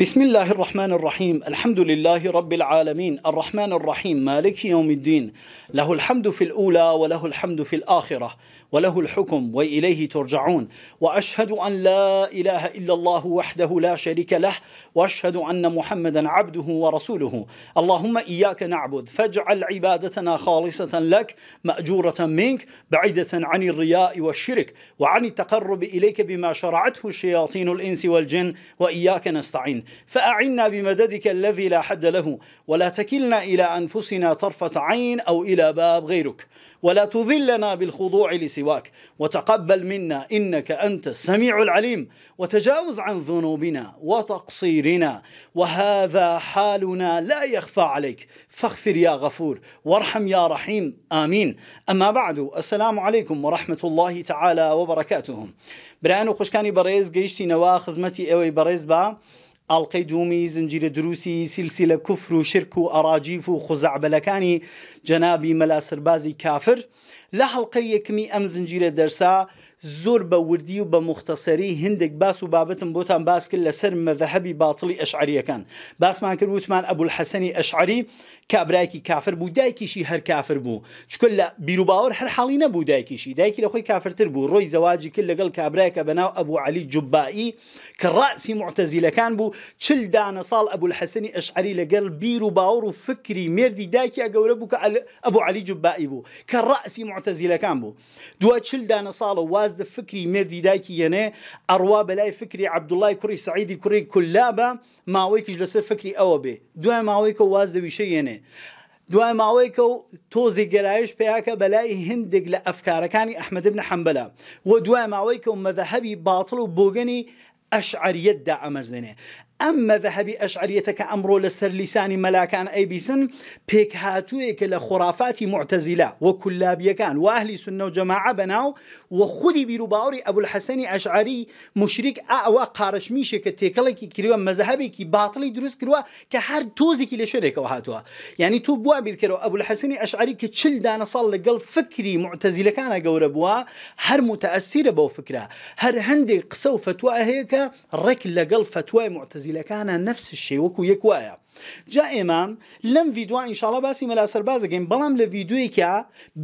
بسم الله الرحمن الرحيم الحمد لله رب العالمين الرحمن الرحيم مالك يوم الدين له الحمد في الأولى وله الحمد في الآخرة وله الحكم وإليه ترجعون وأشهد أن لا إله إلا الله وحده لا شريك له وأشهد أن محمدا عبده ورسوله اللهم إياك نعبد فاجعل عبادتنا خالصة لك مأجورة منك بعيدة عن الرياء والشرك وعن التقرب إليك بما شرعته الشياطين الإنس والجن وإياك نستعين فأعنا بمددك الذي لا حد له ولا تكلنا إلى أنفسنا طرفة عين أو إلى باب غيرك ولا تذلنا بالخضوع لسواك وتقبل منا إنك أنت السميع العليم وتجاوز عن ذنوبنا وتقصيرنا وهذا حالنا لا يخفى عليك فاغفر يا غفور وارحم يا رحيم آمين أما بعد السلام عليكم ورحمة الله تعالى وبركاته برانو و بريز بەڕێز نواخ خزمتي خزمەتی بريز با ئەڵلقەی دومی زنجیرە دروسی سیلسی لە کوفر و شرک و ئەراجیف و خوزعبلەکانی جەنابی مەلاسربازی کافر لە هەڵلقەی یەکمی ئەم زنجیرە دەرسا زۆر بە وردی و بە مختەسەری هندێک باس و بابەتم بۆتان باس کرد لەسەر مەذهبی باتڵی ئەشعریەکان باسمان کرد وتمان ئەبول حەسەنی ئەشعری کابراایکی کافر بو دایکیشی هر کافر بوو چکل لە بیرروباوەر هەر حاڵی نەبوو دایکیشی دایکی لە خۆی کافرتر بو روی زواجی کل لەگەڵ کابراایکە بەناو ابو علی جوبایی رأسی معتزی لکان بو چل دان ساڵ ابو الحسنی اشعری لەگەڵ بیرو باور و فکری مردی دایکی ئەگەورە بوو کە ابو علی بو بوو رأسی معتزی لکان بو دو چل دان ساڵە وازد فکری مردی دایکی یەنێ ئەڕوا بەلای فکری عبدالله کری سعیدی کری کللابە ماوەیکیش لەسەر فکری ئەوە بێ دوای ماوەی کە واز دەویشە یێنێ دوای ماوەی کە و تۆزی گەرایش پیاکە بەلای هندێک لە ئەفکارەکانی ئەحمەد بن حەمبەلا و دوای ماوەی کە و مەذهبی باڵ و بۆگەنی ئەشعریت دا ئەمەرزێنێ أما ذهبي أشعريتك أمرو لسر لسان ملاكان أي بيسن بيك هاتو هاتويك لخرافات معتزلة وكلا كان وأهل سنة وجماعة بناو وخدي بروباوري أبو الحسن أشعري مشرك أعوى قارش ميشك تيكلك كريوا مذهبي كي باطلي دروس كروا كهر توزي كي لشريك وهاتوا يعني تو بوا بيركرو أبو الحسن أشعري كتشل دانا صال لقل فكري معتزلة كان أقور هر متأثير بو فكرة هر هندي قصو فتوى هيك رك لقل فتوى معتزلة بەرزیلەکانە نفس الشيء یەک وایە. جا ئێمام لەم ڤیددیوا ئینشاڵە باسی مەلا سەرباز ئەگەین بەڵام لە ڤیددیوێکە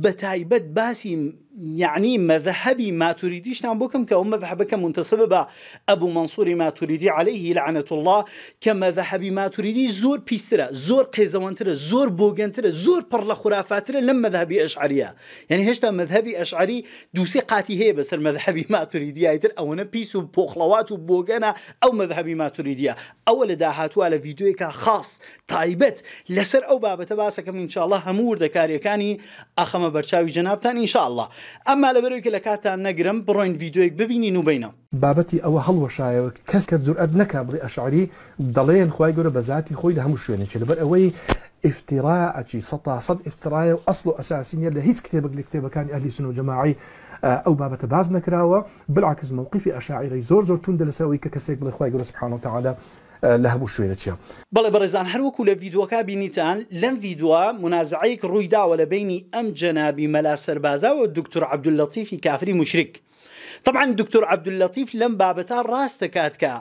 بە تایبەت باسی يعني مذهبي ما تريديش نعم بكم كأم مذهبك منتصب أبو منصور ما تريدي عليه لعنة الله كمذهبي ما تريدي زور بيسترة زور قيزوانترة زور بوغنترة زور برلا خرافاترة لم مذهبي أشعرية يعني هشتا مذهبي أشعري دوسي قاتي هي بس المذهبي ما تريدي أيتر أو نبيسو بوخلوات وبوغنا أو مذهبي ما تريدي أول داهاتو على فيديوك خاص طيبت لسر أو بابة باسكم إن شاء الله همور دكاري كاني أخم برشاوي جنابتان إن شاء الله ئەمما لەبەرەوەی کە لە کاتان نەگرم بڕۆین یددیوەک ببینین و بینەوە بابەتی ئەوە هەڵوەشایەوە کەس کە زورئەت نەکبڕی ئەشعری دەڵێن خی گەورە بە ذاتی خۆی لە هەموو شوێنێکی لەبەر ئەوەی ئفتیراعکی سەد ئفتراایە و ئەسل و ئەساسینە لە هیچ کتێبک لە کتێبەکانی ئەلی سن و جەماعی ئەو بابەتە باز نەکراوە بلعکس مووقفی ئەشاعری زۆر زۆر تون دەلەسەوەی کە کەسێک بڵێ خی گەورە سبحانەوە تعاالە لە هەبوو شوێنەچیە برزان هر هەروەکو لە ڤیددیوەکە بینیتان لەم ڤیددیوە منازعەیەک ڕوویداوە لە بینی ئەم جەنابی مەلا سەربازاوە عبد عبدوللتیفی کافری مشرک طبعا دکتۆر عبدوللەتیف لەم كا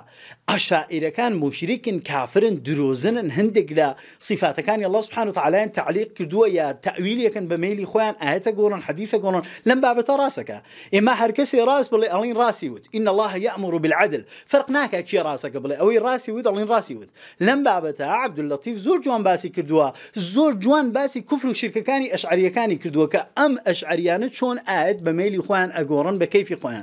اشائر كان مشرك كافر دروزن هندق لا صفات كان الله سبحان و تعالیان تعلیق کردووە یا كان بميلي خوان خۆیان قرن حديث قرن لم لەم بابەتە ڕاستەکە إما هەرکەسی راس بڵێ ألين راسي ود إن الله يامر بالعدل فرقناك ناکە راسك بلي اوي راسي ود الين راسي ود لم بابتا عبد اللطيف زور جوان باسي کردووە زور جوان باسي كفر وشرك كاني اشعري كاني کە كام اشعريان شون ئاەت بميلي خوان خۆیان بكيف خوان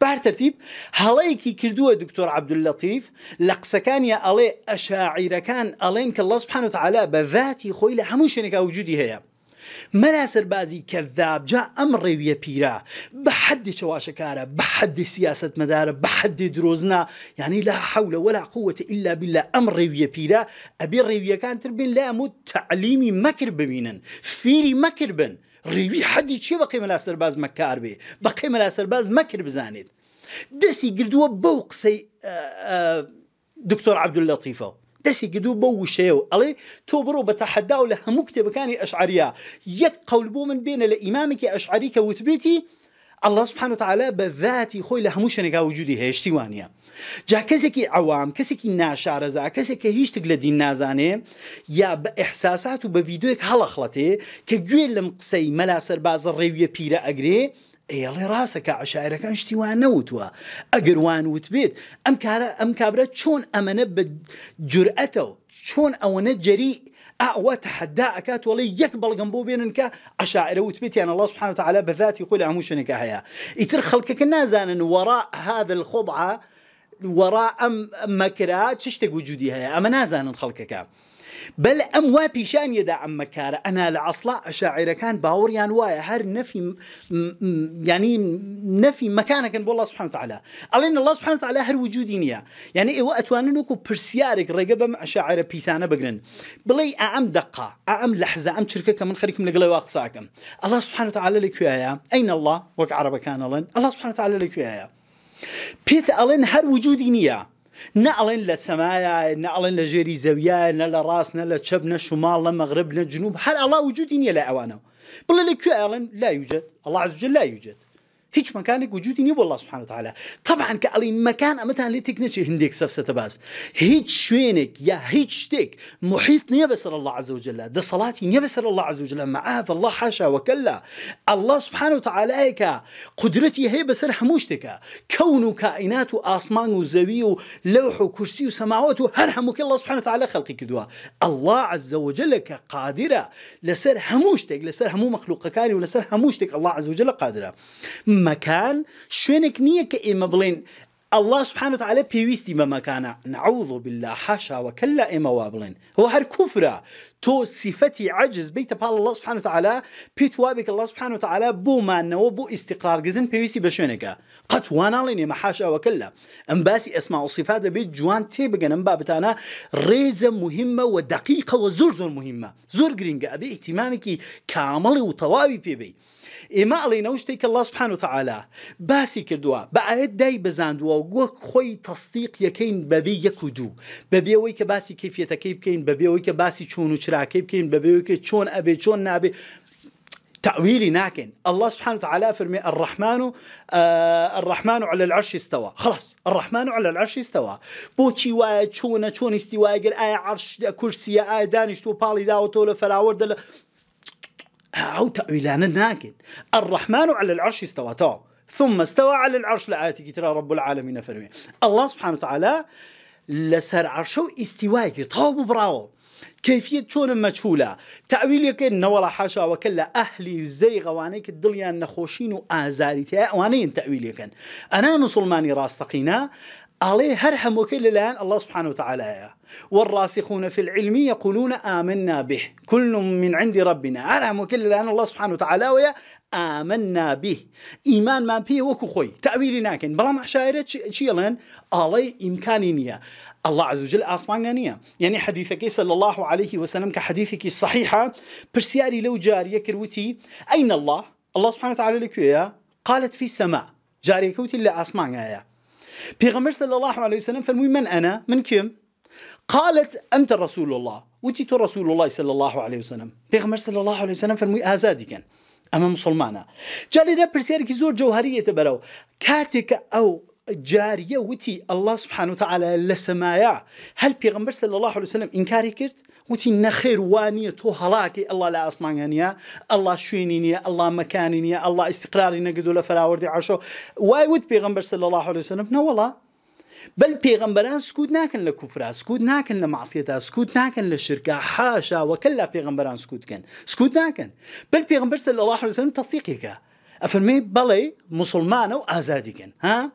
بعد بار تەرتیب هەڵەیەکی کردووە دكتور عبد اللطيف لقسكان يا الي اشاعر كان الله عالا بە ذاتی خۆی لە هەموو شوێنێکا وجودی هەیە مەلا سەربازی کەذابجا ئەم ڕێویە پیرە بە حەدی بحد بە حەدی بحد مەدارە بە لا حول ولا قوة إلا بالله امر ڕێویە بيرا ابي ڕێویەکان كان تربين لا متعليمي مەکر ببینن فيري مەکر بن ڕێوی حەدی چی بە قیمە لا سەرباز مەکار بێ بە قیمە لا سەرباز مەکرد بزانێت دەسی گردووە بەو قسەی اه، اه، دکتۆر عبدولەتیفەوە دەسی گدو بە وشەیە و ئەڵێ تۆ بڕۆ بە تەحەدا و لە هەموو کتێبەکانی ئەشعریە یەک قەول بۆ من بێنە لە ئیمامێکی ئەشعری ئەله سبحان وتعاالە بە ذاتی خۆی لە هەموو شنێکا وجودی هێشتی وانە جا کەسێکی ئەوام کەسێکی ناشارەزا کەسێک کە هیچتک لە دین نازانێ یا بە ئەحساسات و بە ڤیددیوەک هەڵەخڵەتێ کە گوێ لەم قسەی مەلاسەر بازە ڕێویە پیرە ئەگرێ ئێڵێ ڕاستە کە عشاعرەکان شتیوان نەوتوە ئەگەروان وت بێت ئەم کارە ئەم کابرە چۆن ئەمەنە بە جورئەتەوە چۆن ئەوەنە جەری أعوى تحدى أكات ولي یەک بەڵگەم بۆ أشاعر کە عشاعرە يعني الله سبحانه وتعالى بەذاتی خۆی هەموو شوێنێکە هەیە ئیتر خەڵکەکە نازانن وەڕا هذا الخضعة وراء أم مكرات تشتق شتێک وجودی هەیە ئەمە نازانن خەڵکەکە بل ام وا بيشان يدا عم مكارة انا لعصلا شاعر كان باور يعني وايا هر نفي يعني نفي مكانك ان الله سبحانه وتعالى قال ان الله سبحانه وتعالى هر وجودي نيا يعني ايوا اتواننوكو برسيارك رقبه مع شاعر بيسانه بقرن بلي اعم دقه اعم لحظه ام شركه كمان خليكم نقلي واقصاكم الله سبحانه وتعالى لك يا اين الله وك كان الله سبحانه وتعالى لك يا بيت الين هر وجودي نيا نعلن لە نعلن لجيري زويا نلا زەویە نە لە ڕاست نە لە جنوب هەر الله وجودی نییە لە ئەوانەوە بڵێ لە کوێ ئەڵێن لا یوجد ئەڵ لا يوجد هيج مكانك وجودي نيب الله سبحانه وتعالى طبعا كالي مكان مەکان لي لێ هنديك سفسة هندێک سەفسەتە شوينك يا شوێنێک یا محيط نيب سر الله عز وجل ده صلاتي نيب سر الله عزوجللا مەعاف آه، الله حاشا وكلا الله سبحانه وتعالى هيك قدرتي هي بسر شتێکە کەون و کائینات و ئاسمان و زەوی و لەوح الله سبحانه وتعالى خلقي كدوا الله عز وجل قادرة لسر هەموو شتێک لەسەر هەموو مەخلوقەکانی و لەسەر هەموو شتێک الله عزوجل مكان شنك نییە کە بلين الله سبحانه وتعالى بيويستي ما مەکانە نعوذ بالله حاشا وكلا إما وابلين هو هر كفرة تو صفتي عجز بيت پاڵ الله سبحانه وتعالى بيت وابك الله سبحانه وتعالى بو ما نو بو استقرار شوێنەکە بيويستي بشونك قد وانا لە ما حاشا وكلا انباسي دەبێت جوان بيت جوان بابتانە ڕێزە مهمە مهمة ودقيقة زۆر زۆر مهمة زور گرنگە ئەبێ اهتمامك كامل وطوابي تەواوی بي. ئێمە ئەڵێنەوە شتێککە الله سبحان و تعالا باسی کردووە بەعاەت دای بزاندووە وەک خۆی تەستیق یەکەین بەبێ یەک و دوو بەبێەوەی کە باسی کەفیەتەکەی بکەین بەبێەوەی کە باسی چۆن و چراکەی بکەین بەبێەوەی کە چۆن ئەبێ چۆن نابێ تأويلي ناكن الله سبحانه وتعالى فرمي الرحمن آه الرحمن على العرش استوى خلاص الرحمن على العرش استوى بوشي واي تشونا تشون استوى قال آية عرش كرسي آية دانش تو بالي داو تو فراور أو تأويلان ناکەین الرحمن على العرش استواتەوە ثم استوى على العرش لآياتي آية كترى رب العالمين فرمي الله سبحانه وتعالى لسر عرشه استواي كرت براو ببراو كيفية شون مجهولة تأويل يكين نولا حاشا وكلا أهلي الزيغة غوانيك الدليان نخوشين وآزاري تأوانين تأويل يكين أنا مسلماني راستقينا عليه هر هموكي للان الله سبحانه وتعالى والراسخون في العلم يقولون آمنا به كل من عند ربنا هر هموكي للان الله سبحانه وتعالى ويا آمنا به إيمان ما بيه وكو خوي تأويل ناكن بلا محشايرة شيلن علي إمكاني الله عز وجل أصمان نية يعني حديثك صلى الله عليه وسلم كحديثك الصحيحة برسياري لو جارية كروتي أين الله الله سبحانه وتعالى لك قالت في السماء جارية كوتي اللي آسمان بيغمر صلى الله عليه وسلم فرمي من أنا من كم قالت أنت رسول الله وتيت رسول الله صلى الله عليه وسلم بيغمر صلى الله عليه وسلم فرمي آزادي كان أما مسلمانە جالي لە پرسیارێکی زۆر جوهرية بەرەو كاتك أو جاريه وتي الله سبحانه وتعالى لسمايا هل پیغمبر صلى الله عليه وسلم انكار كرت وتي نخير وانيه تو هلاكي الله لا اسمانانيه الله شوينينيه الله مكانيني الله استقراري نقدو لفراوردي عشو واي ود پیغمبر صلى الله عليه وسلم نو والله بل پیغمبران سکوت ناکن لە کوفرا سکوت ناکن لە معسیەتا سکوت ناکن لە شرکە حاشا وەکەلا پێغمبران سکوتکەن سکوت ناکن بل بيغمبر صلى الله عليه وسلم تەسیقیکە ئەفرمی بلي مسلمان و ئازادیکەن ها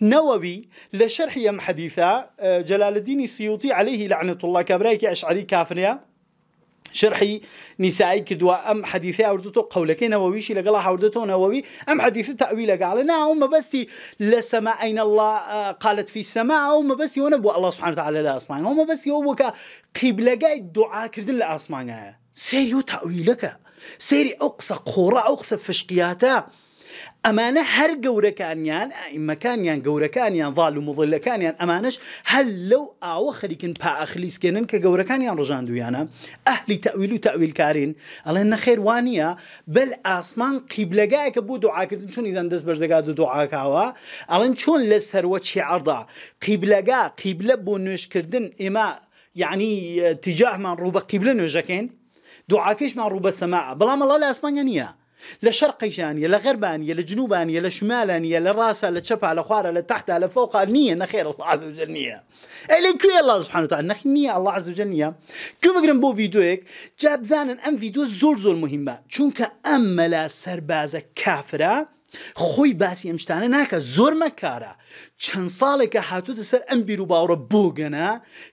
نووي لشرح يم حديثة آه، جلال الدين السيوطي عليه لعنة الله كبرايك أشعري كافريا شرحي نسائي كدوا أم حديثي أوردتو نووي نوويشي لقلا حوردتو نووي أم حديثة تأويل قال نا أم بس لسماء أين الله آه، قالت في السماء أم بس ونبو الله سبحانه وتعالى لا أسمع أم بس هو قبل قاي الدعاء كردن لا أسمعي سيريو تأويلك سيري أقصى قورة أقصى فشقياتا أمانة هر جورة كان يان إما كان يان جورة كان يان ظال ومظل كان يان أمانش هل لو أو خلي كن بأخلي سكينن كان يان رجان ديانا أهل تأويل وتأويل كارين الله إن خير وانيا بل أسمان قبل جاك بود دعاء كن شون إذا ندس برد جاد دعاء كوا الله إن شون لسر وشي عرضة قبل جا قبل بونش كردن إما يعني تجاه من روبا قبل نجاكين دعاء كيش من روبا سماع بلا الله لا أسمان يانيا لشرقيشان يا لغربان يا لجنوبان يا لشمالان يا لراسا لا لخوارا لا لفوقا نية نخير الله عز وجل نية إلي كو الله سبحانه وتعالى نخي نية الله عز وجل نية كو بقرن بو فيديوك جاب زانا أم فيديو زور زور مهمة چونك أم لا سربازة كافرة خۆی باسی ئەم شتانە ناکە زۆرمە کارە چەند ساڵێکە هاتوتە سەر ئەم بیر و باوڕە بۆ گەنا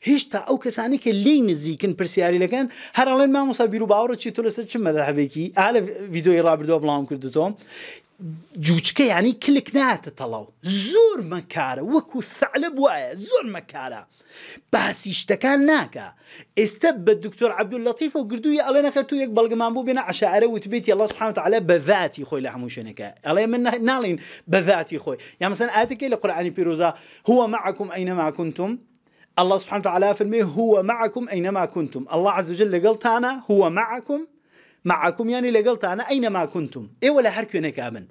هێشتا ئەو کەسانی کە لی نزیکن پرسیاریلەکەن هەرڵێن مامۆسا بیر و باوڕە چی تۆ لەسەر چ مەدەهبێکی ئالە ویددیۆی ڕابردووە بڵام کردو تۆم جوچکە ینی يعني کلک ناتە تەڵاو زۆر مەکارە وەکو ثعلب وایە زۆر مەکارە باسی شتەکان ناکە ئێستا بە دکتۆر عبدول لەتیف و گردووی ئەڵێ نەکە تو یەک بەڵگەمان بوو بێنە عشاعرە وتبێت لە سبحانت علە بەذاتی خۆی لە هەموو شوێنەکە ئەڵێ من ناڵین بەذاتی خۆی یا مەسەن ئاتەکەی لە قورآانی پیرۆزا هو معکم ئەینەما كنتم الله سبحانه وتعالى فرمي هو معكم أينما كنتم الله عز وجل قال تانا هو معكم معكم يعني أنا أينما كنتم إيه ولا هناك أمن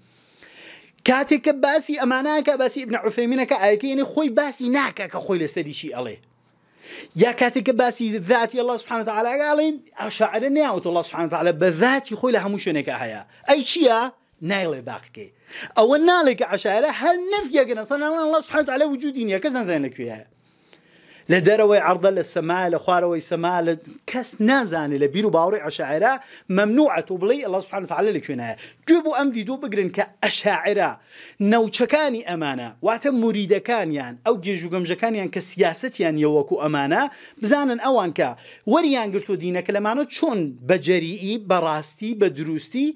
كاتك باسي أمانك باسي ابن عثيمينك يعني خوي باسي كخوي لسدي شيء عليه يا كاتك باسي ذاتي الله سبحانه وتعالى قالين أشعر نعوت الله سبحانه وتعالى بذاتي خوي هناك أحيا أي شيء نايل باقكي أو نالك عشارة هل نفيا جنا صنع الله سبحانه وتعالى وجودين يا كذا زينك فيها لە دەرەوەی عرضە لە سەما لە خوارەوەی سەما لە کەس نازانێت لە بیر و باوڕی عشاعرا مەمنوعەت و بڵی ئەله سبحان تعالە لەکوێنایە گوێ بۆ ئەم ڤیددیو بگرن کە ئەشاعرا نەوچەکانی ئەمانە واتە موریدەکانیان ئەو گێژوگەمژەکانیان کە سیاستیان یەوەکو ئەمانە بزانن ئەوان کە وەریان گرتو دینەکە لەمانە چۆن بەجەریئی بەڕاستی بە دروستی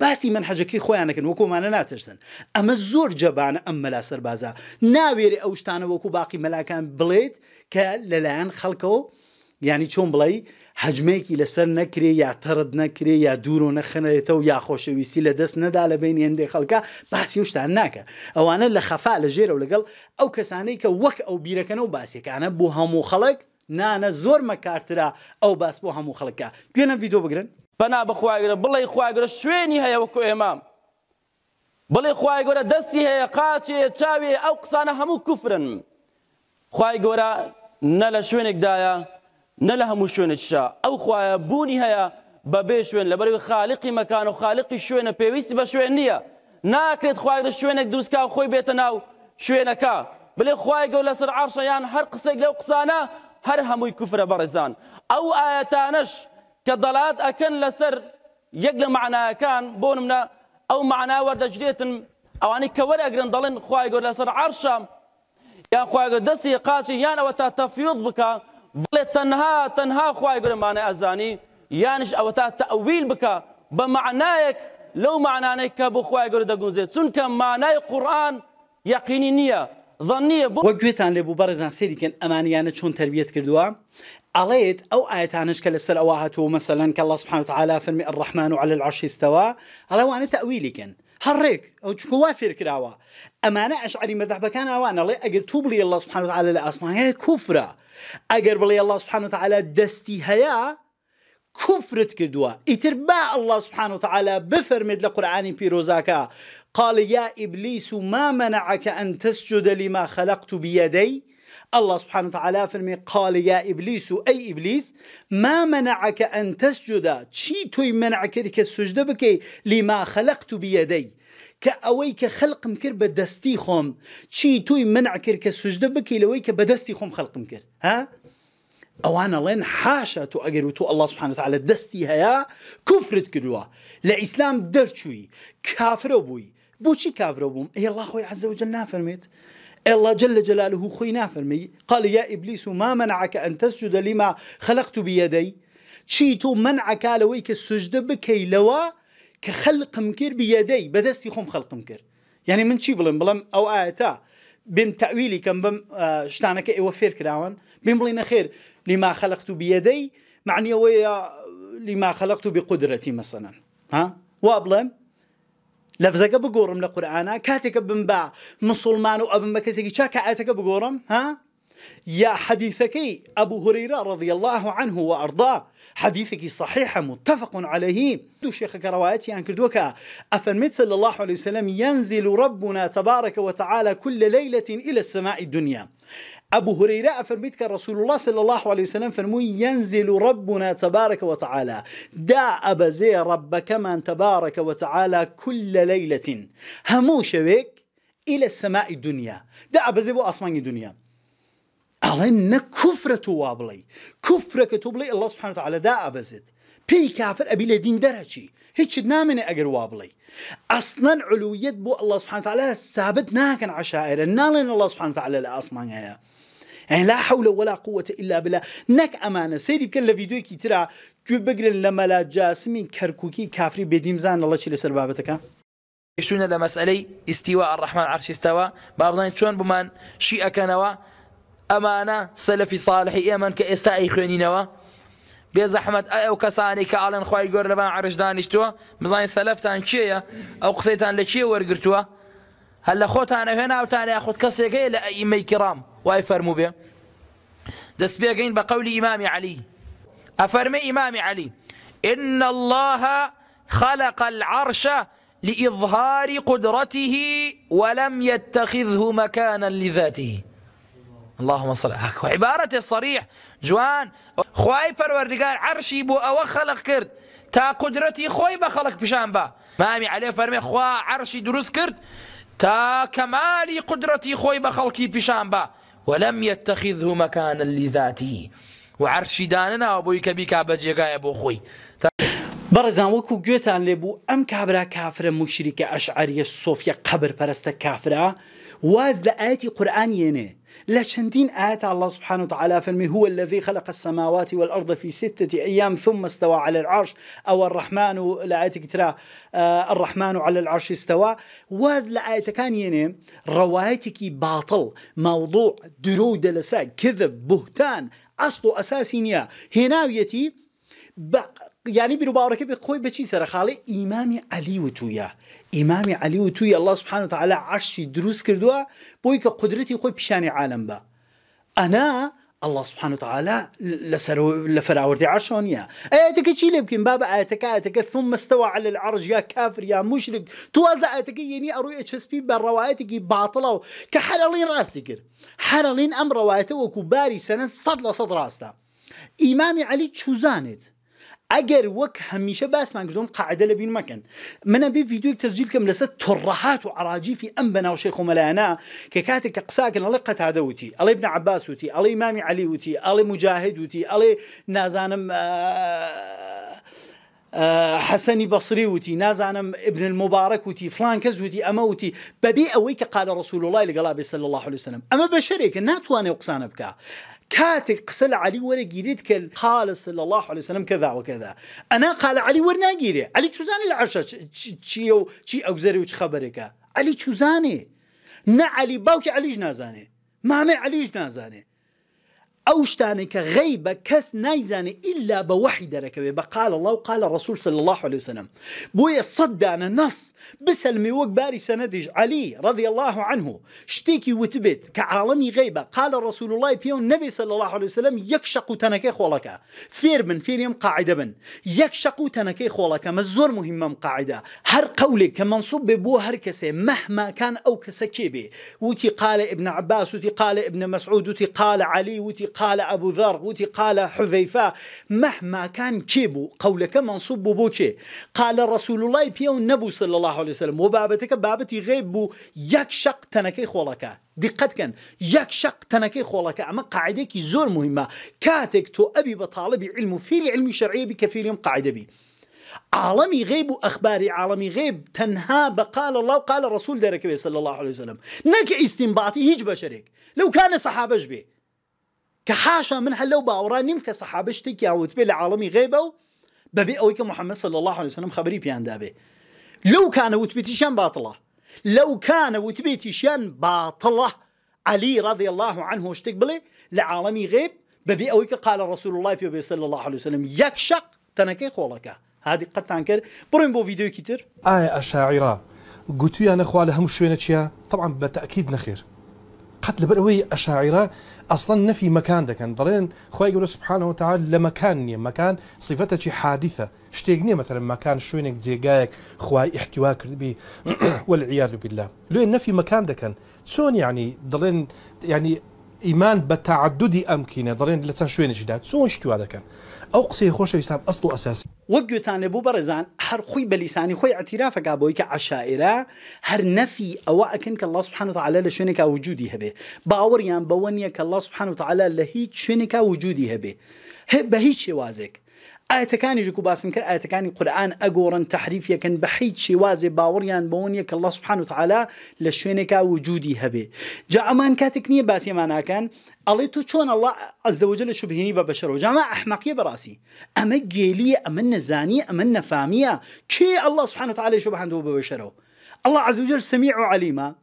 باسی من حەجەکەی خۆیانەکەن وەکومانە ناترسن ئەمە زۆر جەبانە ئەم مەلا سەربازە ناوێری ئەو شتانە وەکو باقی مەلاکان بڵێت کە لەلایەن خەڵکەوە ینی چۆن بڵێ حجمێکی لەسەر نەکرێ یا تەرد نەکرێ یا دوورۆ نەخەنێتەوە یا خۆشەویستی لە دەست نەدا لە بین هێندێک خەڵکە باسی وشتان ناکە ئەوانە لە خەفا لە ژێرە و لەگەڵ ئەو کەسانەی کە وەک ئەو بیرەکەن و باسیەکانە بۆ هەموو خەڵک نانە زۆر مەکارترا ئەو باس بۆ هەموو خەڵکە گوێنە ڤیددیو بگرن پنا بخواگرە بڵی خواگرە شوێنی هەیە وەکو ئێمام بڵێ خوای گەورە دەستی هەیە قاچێ چاوێ ئەو قسانە هەموو کوفرن. خی گۆرە نە لە شوێنێکدایە نە لە هەموو شوێنێکشە ئەو خوایە بوونی هەیە بەبێ شوێن لە بەروی خاالقی مەکان و خاالقی شوێنە پێویستی بە شوێن نییە ناکرێت خوای لە شوێنێک دووسکا خۆی بێتە ناو شوێنەکە بلێ خوای گەور لەسەر عرشەیان هەر قسێک لەو قسانە هەر هەمووی کوفرە بەڕێزان ئەو ئاەتانەش کە دەڵات ئەکەن لەسەر یەک لە معناەکان بۆ منە ئەو معنا وەردەجرێتن ئەوانی کە وەرەگرن دەڵێن خوای گەور لەسەر عرشە یا خوای دسي قاسي قاچی یانەوە تا تەفیوت بکە تنها تنها تەنها خوای گرمانە أزاني یانش ئەوە تا تەویل بکە بە معنایەک لەو معنانەی کە بۆ خوای گەور دەگونجێت چونکە مانای قورآن یەقینی نییە ظنیە بۆ گوێتان لێ بوو بەڕێزان سێریکەن ئەمانیانە چۆن تربیت کردووە ئەڵێت ئەو ئاەتانش کە لەسەر سبحانه وتعالى فرمي الرحمن على العرش استوى تأويلي كان هەڕێک ئەو امانة اشعري مذهب كان وانا لي اجر توب لي الله سبحانه وتعالى لا اسمع هي كفرة اجر بلي الله سبحانه وتعالى دستي هيا كفرت كدوا ئیتر الله سبحانه وتعالى بفرمد لە قورآانی پیرۆزاکە قال يا إبليس ما منعك أن تسجد لما خلقت بيدي الله سبحانه وتعالى فرمي قال يا إبليس أي إبليس ما منعك أن تسجد شي توي منعك لك السجد بكي لما خلقت بيدي كأويك خلق مكر بدستي خوم شي توي منعك لك السجد بكي لويك بدستي خوم خلق مكر ها اوان لين حاشا تو أجر تو الله سبحانه وتعالى دستي هيا كفرت كروا لا اسلام درچوي كافر أبوي بوشي كافر أبوي اي الله عز وجل نافرمت الله جل جلاله خوينا فرمي قال يا إبليس ما منعك أن تسجد لما خلقت بيدي چی منعك منعکالەوەی کە سوژدە بکەیلەوە کە خەلقم کرد بیەدەی بەدەستی خۆم خەلقم کرد يعني من چی بڵم بڵم أو ئاەتا بم تأويلي كم بم آه، شتانك ئێوە إيوه فێر کراون بم بڵی خير لما خلقت بيدي معنى ويا لما خلقت بقدرتي مثلا ها وا لفظەکە بگۆڕم لە قورآە كاتك ابن باع مسلمان وأبن ئەبم بە کەسێکی چاکە ئاەتەکە ها؟ يا حديثك أبو هريرة رضي الله عنه وأرضاه حديثك صحيح متفق عليه دو شيخ كروايتي عن كردوك أفرمت صلى الله عليه وسلم ينزل ربنا تبارك وتعالى كل ليلة إلى السماء الدنيا أبو هريرة أفرميت رسول الله صلى الله عليه وسلم فرمي ينزل ربنا تبارك وتعالى دا أبزي ربك من تبارك وتعالى كل ليلة همو إلى السماء الدنيا دا أبزي بو أسمان الدنيا ألن كفرة وابلي كفرة وا الله سبحانه وتعالى دا ئەبەزێت پێی بي كافر أبي لدين درجي هیچت نامێنێ ئەگەر وا بڵێ ئەسنەن علویت بۆ ئەله سبحانە على سابت ناکەن عشائر ناڵێن الله سبحانه وتعالى لە ئاسمان ئە لا حولە ولا قوتە ئللا بلا نەک ئەمانە سری بکەن لە یددیوکی ترا گوێ بگرن لە مەلا جاسمی کەرککی کافری بێدیمزان لەڵەشی لەسەر بابەتەکە یشونە لە مەسئلەی ئیسیوە ڕحمان عرشیستەوە با بڵێن چۆن بمان شی ئەکەنەوە ئەمانە سەلفی ساڵحی ئێمن کە ئێستا ئەی خوێنینەوە بێ زەحمت ئەو کەسانی کە ئاڵەن خی گۆر لەبان عرش دانیشتووە بزانین سەلفتان چییە ئەو قسەیتان لە چیە وەرگرتووە هەل لە خۆتان ئەوێن ناوتان یاخود کەسێکەیە لە ئەئیمەی کرام واي فرمو بێ دس پێگەین بە قەولی ئیمامی علی ئەفەرمە ئیمامی إن الله خلق العرش لإظهار قدرته ولم يتخذه مكانا لذاته اللهم صل عبارة الصريح جوان خواي پروردگار عرشي بو او خلق كرد تا قدرتي خوي بخلق بشان با مامي عليه فرمي خوا عرشي دروس كرد تا كمالي قدرتي خوي بخلقي بشان با ولم يتخذه مكانا لذاته وعرش داننا أبوي کە بیکا بەجێگایە بۆ خۆی بەڕێزان وەکو گوێتان لێبوو ئەم کابرا کافرە مشریکە ئەشعریە سۆفیا قەبر پەرستە کافرا واز لآيتي قرآن ينه لا شندين آيات الله سبحانه وتعالى فرمي هو الذي خلق السماوات والأرض في ستة أيام ثم استوى على العرش أو الرحمن لآيات آية كترا آه الرحمن على العرش استوى واز لآيات آية كان يعني روايتك باطل موضوع درود لسا كذب بهتان أصل أساسي نيا هناويتي يعني بروبارك بخوي بشي سرخالي امام علي وتويا امام علی و توی الله سبحانه وتعالى عرشی دروس کردووە بۆی کە قدرەتی خۆی پیشانی عالم با انا الله سبحانه وتعالى لسر لفراوردي عرشونيا ايتك چی لبكين بابا ايتك ايتك ثم استوى على العرش يا كافر يا مشرك توزع ايتك يني اروي اتش اس بي بالروايتك باطله كحرالين راس ذكر حرلين امر روايته وكباري سنه صد لصد راسته امام علي تشوزانت اگر وک همیشه باس من قاعدە قاعده لبین مکن من به ویددیوی تسجیل کم لسه ترحات و عراجی فی ام عراجیفی ئەم بەناوشەی خۆمەلایەنە که کاتێک کە قساکەن ئەڵێ قەتادەوتی علی ابن عباس وتی علی امام علی وتی علی مجاهد وتی علی نازانم آه، آه، حەسەنی بصري وتي نازانم ابن المبارك وتي فلان كز وتي اما وتي بەبێ ئەوەی قال رسول الله لقلابي صلى الله عليه وسلم اما بشريك ناتوانێت قسانە بكاه كاتك قسل علي ورا كل خالص صلى الله عليه وسلم كذا وكذا انا قال علي ورنا جيري علي شوزان العشاء تشيو تشي اوزري وش خبرك علي شوزاني نه علي باوكي علي جنازاني مامي علي جنازاني ئەو شتانێککە غەیبە نايزاني الا ئللا بە وحی قال الله وقال الرسول صلى الله عليه وسلم بوي سەددانە انا بسلمی بسلمي وكباري سندج علي رضي الله عنه شتيكي وتبت كعالمي غيبه قال رسول الله بيون النبي صلى الله عليه وسلم يكشق تنكي خولك فير من فير يم قاعده بن يكشق تنكي خولك تەنەکەی خۆڵەکە مە زۆر قاعده هر قولك كمنصوب بو منسوب بێ بۆ هەر کەسێ مەحماکان قال ابن عباس وتي قال ابن مسعود وتي قال علي وتي قال أبو ذر وتي قال حذيفة مهما كان كيبو قولك منصوب بوشي قال رسول الله بيو نبو صلى الله عليه وسلم وبابتك بابتي غيب بو يك شق تنكي خولك دقت كان يك شق تنكي خولك أما قاعدك زور مهمة كاتك تو أبي بطالب علم في علم شرعي بكفير قاعدة بي عالمي غيب وأخباري عالمي غيب تنها بقال الله وقال الرسول دركبه صلى الله عليه وسلم نك استنباطي هيج بشريك لو كان صحابة به كحاشا من هلو لەو باوەڕان نیم کە سەحاب شتێکی یاوتبێ لە اويك محمد صلى الله عليه وسلم خبري بيان دابي لو كان وتبيتيشان باطله لو كان وتبيتيشان باطله علي رضي الله عنه شتێک لعالمي غيب عاڵمی اويك قال رسول الله بيبي صلى الله عليه وسلم يكشق تنكي خولك هادي قد تنكر کرد بو فيديو كتير اي اشاعره قلت يا خوا لە هەموو طبعا بتاكيد نخير قتل بروي أشاعرة أصلا نفي مكان ده كان ضلين خوي يقول سبحانه وتعالى لمكان مكان صفته شي حادثة اشتيقني مثلا مكان شوينك زيقايك خوي احتواك بي والعياذ بالله لو نفي مكان ده كان سون يعني ضلين يعني إيمان بتعدد أمكنة ضلين لسان شوينك جدا سون شتوا ده كان او قسەی خوش ئسلام ئەست و ئەساسی وەک بو برزان هر هەر خۆی بەلیسانی اعتراف عتیرافەکە بۆی کە عشاعرا هەر نەفی ئەوە ئەکەن کە الله سبحانه وتعالی لە شوێنێکا وجودی هەبێ باوەڕیان بەوە نییە الله سبحانه وتعالی لە هیچ شوێنێکا وجودی هبه بە هیچ شێوازێک ئاەتەکانی ژک و باسم کرد قرآن قورآان ئەگۆڕن تحریفەکەن بە هیچ شێوازێ باوەڕیان بەونیە کە الله سوحان و تعالا لە شوێنێکا وجودی هەبێ جا ئەمان کاتێک نییە باسیێماناکەن ئەڵێ تو چۆن الله عز وجل شوبهێنی بە بەشەرەوە جاما ئەحمەقیە براسي أما گێلیە ئەمە نەزانیە ئەمە نەفامیە کێ الله سبحانه وتعالى شو بەهندەوە بە الله عز وجل سميع وعليمة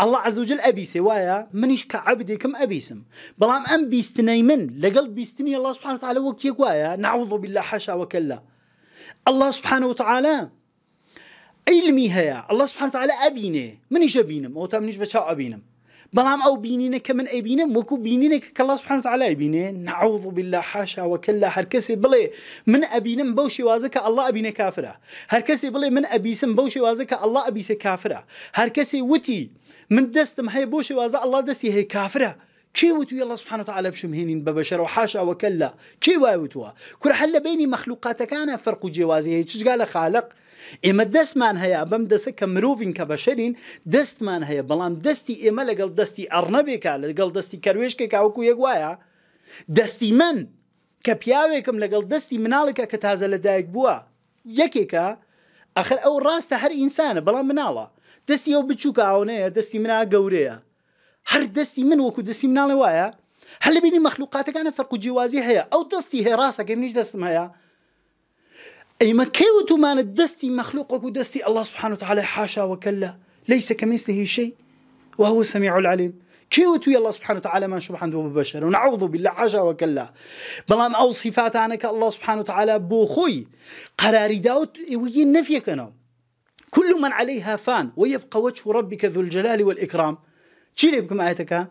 الله عز وجل أبيسي وايا منيش كعبدي كم أبيسم بلام أم بيستني من لقل بيستني الله سبحانه وتعالى وكيك وايا نعوذ بالله حاشا وكلا الله سبحانه وتعالى علمي هيا الله سبحانه وتعالى أبيني منيش أبينم أو منيش بشاو أبينم بلام او بينينا كمن من ابینم وكو بینینه که الله سبحانه وتعالى ابینه نعوذ بالله حاشا وكلا هركسي بلي من ابينا بوشي وازك الله ابينا كافرة هركسي بلي من ابيسم بوشي وازك الله ابیسه كافرة هركسي وتي من دستم هي بوشي واز الله دست هي كافرة كي وتو الله سبحانه وتعالى بشم هينين ببشر وحاشا وكلا كي واوتوا كل حل بيني مخلوقاتك انا فرق جوازي هيك قال خالق ئێمە دەستمان هەیە بەم دەسە کە مرۆڤین کە بەشەرین دەستمان هەیە بەڵام دەستی ئێمە لەگەڵ دەستی ئەڕنەبێکا لەگەڵ دەستی کەروێشکێک ئاوکو یەک وایە دەستی من کە پیاوێکم لەگەڵ دەستی مناڵێکە کە تازە لەدایک بووە یەکێکە ئەخر ئەو ڕاستە هەر ئینسانە بەڵام مناڵە دەستی ئەو بچووکە ئاونەیە دەستی منا گەورەیە هەر دەستی من وەکو دەستی مناڵێ وایە هەل بینی مەخلوقاتەکانە فەرقوجیوازی هەیە ئەو دەستی هێ ڕاستەکەم نیش دەستم هەیە كيوت ما ندستي مخلوقك ودستي الله سبحانه وتعالى حاشا وكلا ليس كمثله شيء وهو السميع العليم كيوت يا الله سبحانه وتعالى ما سبحانه وبشر ببشر ونعوذ بالله حاشا وكلا بلام أو صفات عنك الله سبحانه وتعالى بوخوي خوي قراري داوت نفيك أنا كل من عليها فان ويبقى وجه ربك ذو الجلال والإكرام تشيلي بكم آيتك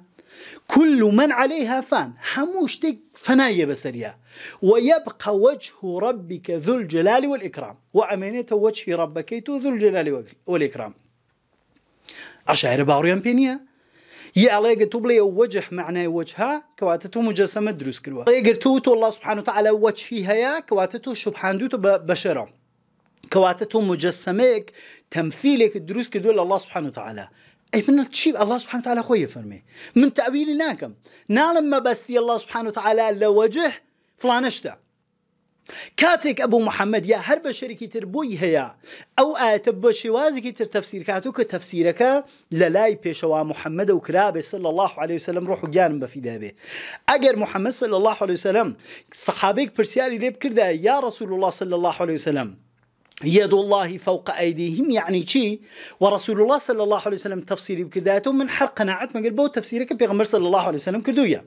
كل من عليها فان حموش تك فناية بسرية ويبقى وجه ربك ذو الجلال والإكرام وامنيت وجه ربك ذو الجلال والإكرام اشعر باوريان بينيا يا الله يقول لي وجه معنى وجهها كواتتو مجسمة دروس كروا يقول تو الله سبحانه وتعالى وجهها هيا كواتتو شبحان دوتو بشرا كواتتو مجسمك تمثيلك دروس كدول الله سبحانه وتعالى اي من تشيب الله سبحانه وتعالى خوي فرمي من ناكم ناکەم ما بستي الله سبحانه وتعالى لوجه فلانشتا كاتك ابو محمد يا هرب یا تربوي هيا او تر بووی هەیە ئەو ئاەتە بە شێوازێکی تر تەفسیرکات و کە تەفسیرەکە لە الله عليه وسلم روحو جانب في دابه اجر محمد صلى الله عليه وسلم صحابيك پرسیاری ليب بکردە يا رسول الله صلى الله عليه وسلم يد الله فوق أيديهم يعني شيء ورسول الله صلى الله عليه وسلم تفسيري بكرداته من حر قناعت ما قلبه تفسيرك بيغمبر صلى الله عليه وسلم كدويا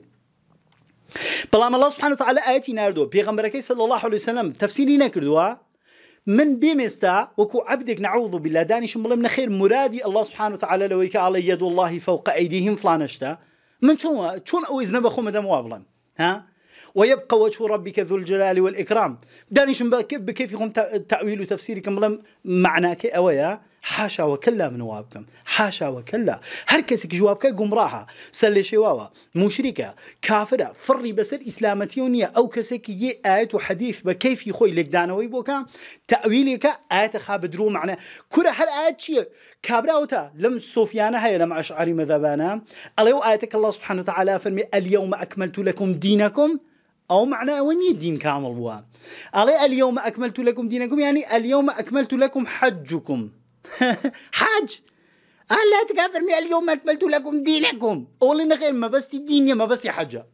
بلام الله سبحانه وتعالى آياتي ناردو بيغمبرك صلى الله عليه وسلم تفسيري ناكردوا آه. من بمستا وكو عبدك نعوذ بالله داني دانيش من خير مرادي الله سبحانه وتعالى يكا على يد الله فوق أيديهم فلانشتا من شون شون أو إذن بخو مدام وابلا ها ويبقى وجه ربك ذو الجلال والإكرام دانيش بكيف يكون تأويل وتفسيركم معنى كي أويا حاشا وكلا من وابكم حاشا وكلا هر كسك جوابك گمراها سل شواوا مشركه كافره فري بس الاسلامتيونيه او كسك يي آيات وحديث بكيف خوي لك دانوي بوكا تاويلك آيات خاب درو معنى كره هر آيات شي كابراوتا لم صوفيانا هي لم اشعري مذبانا اليو ايتك الله سبحانه وتعالى فرمي اليوم اكملت لكم دينكم أو معنى وين الدين كامل بوا علي اليوم أكملت لكم دينكم يعني اليوم أكملت لكم حجكم حج ألا أه، تكافرني اليوم أكملت لكم دينكم أولي نخير ما بس الدين ما بس حجة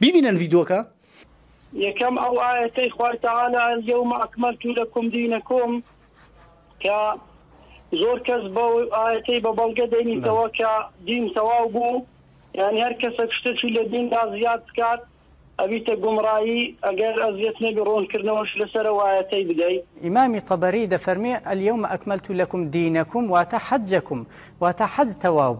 ببینن ڤیددیوەکە يا ئەو آية خوارتەعاە ئەلگەومە تعالى اليوم أكملت لكم دينكم زۆر کەس بە ئاەتەی بە بەڵگە دێنیتەوە کە دین سەواو بو يعني هەر کەسە شتەی لە دیندا كات أبيت قمرائي أقال ئەزیەتنە بڕۆنکردنەوەش لەسەر وایەتەی بدەیت ئیمامی طبەری دەفەرمێ ئەلیومە ئەکمەلت لەکم دینەکم واتە حەجەکم واتە حەز تەواو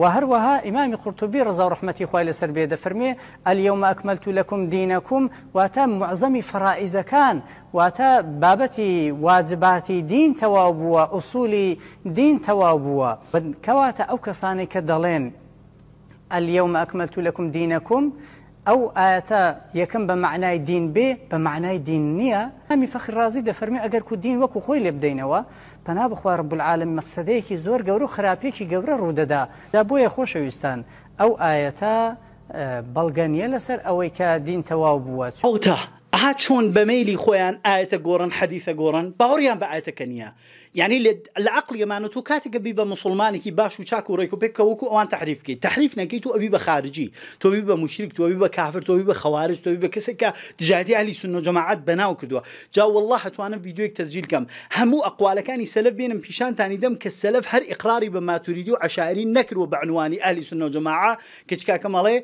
وهروها إمام قرطبي رضا ورحمته خوالي لسربية دفرمي اليوم أكملت لكم دينكم واتا معظم فرائز كان واتا بابتي واجباتي دين توابوا أصولي دين توابوا كواتا أو كساني كدلين اليوم أكملت لكم دينكم ئەو ئاەتە یەکەم بە معنای دین بێ بە معنای دین نییە هەمی فەخڕازی دەفەرمی ئەگەر کو دین وەکو خۆی لێ بدەینەوە پەنا بخوار بولعاالم مەفسەدەیەکی زۆر گەور و خراپێکی گەورە ڕوودەدا دا بۆیە خۆشەویستان ئەو ئاەتە بەڵگەنیە لەسەر ئەوەی کە دین تەواو بووە ئەوتە ئاها چۆن بەمەلی خۆیان ئاەتە گۆڕن حەدیثە گۆڕن باوەڕیان بە ئاەتەکە نییە. يعني العقل يمانو تو تۆ کاتێکە مسلماني بە مسلمانێکی باش و چاک و ڕێک و پێک کەوەکو ئەوان تحریفکەی تو أبيبة خارجي تو أبيبة مشرك تو أبيبة كافر تو أبيبة خوارج تو تۆبی كسكا کەسێکە دژاتی علی سنە بناو كدوا جا والله هەتوانم فيديو تەزجیل تسجيل كم همو اقوال كان سلف دەم بيشان تاني دم كالسلف هر اقراري بما تريدو عشائرين نكر وبعنواني اهلي سنه جەماعە كتشكا كمالي